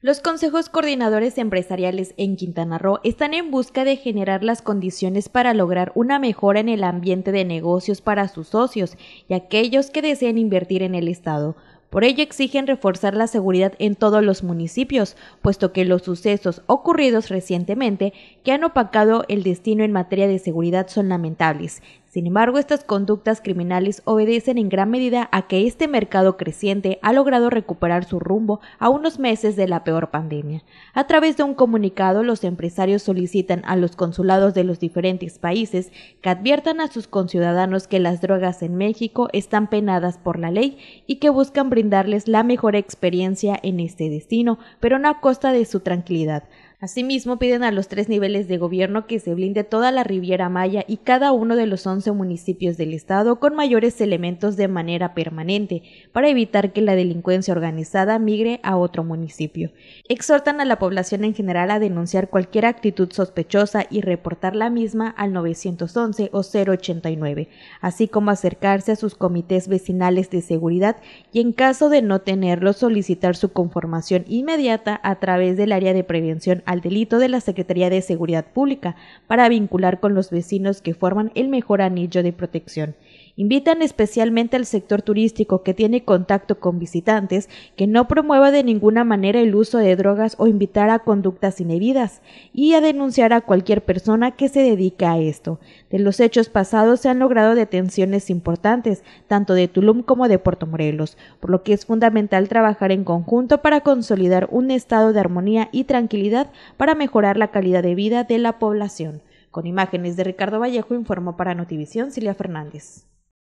Los consejos coordinadores empresariales en Quintana Roo están en busca de generar las condiciones para lograr una mejora en el ambiente de negocios para sus socios y aquellos que desean invertir en el Estado. Por ello exigen reforzar la seguridad en todos los municipios, puesto que los sucesos ocurridos recientemente que han opacado el destino en materia de seguridad son lamentables, sin embargo, estas conductas criminales obedecen en gran medida a que este mercado creciente ha logrado recuperar su rumbo a unos meses de la peor pandemia. A través de un comunicado, los empresarios solicitan a los consulados de los diferentes países que adviertan a sus conciudadanos que las drogas en México están penadas por la ley y que buscan brindarles la mejor experiencia en este destino, pero no a costa de su tranquilidad. Asimismo, piden a los tres niveles de gobierno que se blinde toda la Riviera Maya y cada uno de los 11 municipios del estado con mayores elementos de manera permanente para evitar que la delincuencia organizada migre a otro municipio. Exhortan a la población en general a denunciar cualquier actitud sospechosa y reportar la misma al 911 o 089, así como acercarse a sus comités vecinales de seguridad y en caso de no tenerlos solicitar su conformación inmediata a través del área de prevención al delito de la Secretaría de Seguridad Pública para vincular con los vecinos que forman el mejor anillo de protección Invitan especialmente al sector turístico que tiene contacto con visitantes que no promueva de ninguna manera el uso de drogas o invitar a conductas inhibidas y a denunciar a cualquier persona que se dedique a esto. De los hechos pasados se han logrado detenciones importantes, tanto de Tulum como de Puerto Morelos, por lo que es fundamental trabajar en conjunto para consolidar un estado de armonía y tranquilidad para mejorar la calidad de vida de la población. Con imágenes de Ricardo Vallejo informó para Notivisión Cilia Fernández.